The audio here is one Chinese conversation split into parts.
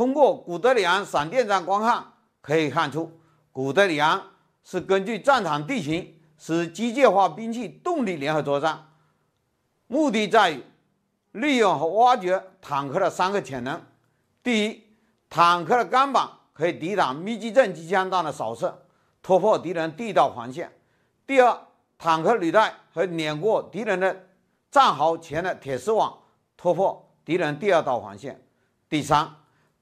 通过古德里安闪电战观看可以看出，古德里安是根据战场地形，使机械化兵器动力联合作战，目的在于利用和挖掘坦克的三个潜能：第一，坦克的钢板可以抵挡密集阵机枪弹的扫射，突破敌人第一道防线；第二，坦克履带和碾过敌人的战壕前的铁丝网，突破敌人第二道防线；第三。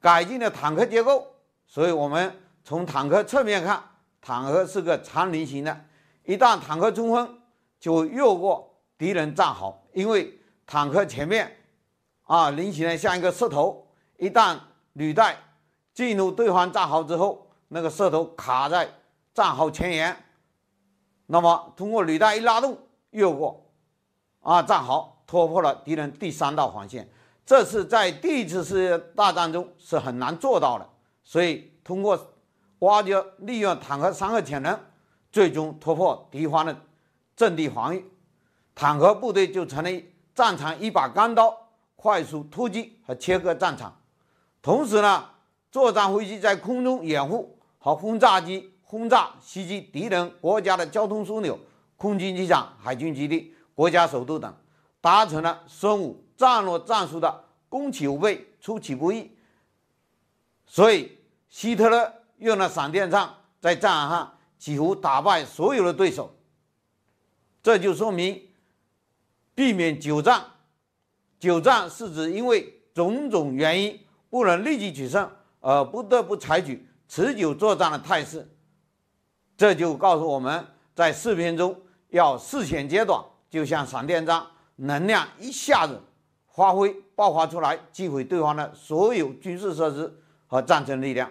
改进了坦克结构，所以我们从坦克侧面看，坦克是个长菱形的。一旦坦克冲锋，就越过敌人战壕，因为坦克前面，啊，菱形的像一个射头。一旦履带进入对方战壕之后，那个射头卡在战壕前沿，那么通过履带一拉动，越过，啊，战壕突破了敌人第三道防线。这是在第一次世界大战中是很难做到的，所以通过挖掘利用坦克三个潜能，最终突破敌方的阵地防御，坦克部队就成了战场一把钢刀，快速突击和切割战场。同时呢，作战飞机在空中掩护和轰炸机轰炸袭击敌人国家的交通枢纽、空军机场、海军基地、国家首都等。达成了孙武战略战术的攻其无备、出其不意，所以希特勒用了闪电战，在战场上几乎打败所有的对手。这就说明，避免久战，久战是指因为种种原因不能立即取胜，而不得不采取持久作战的态势。这就告诉我们在视频中要事前阶短，就像闪电战。能量一下子发挥、爆发出来，击毁对方的所有军事设施和战争力量。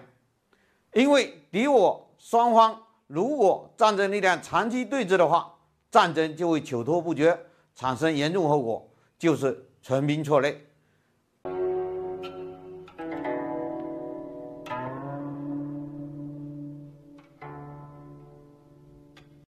因为敌我双方如果战争力量长期对峙的话，战争就会久拖不决，产生严重后果，就是全民错累。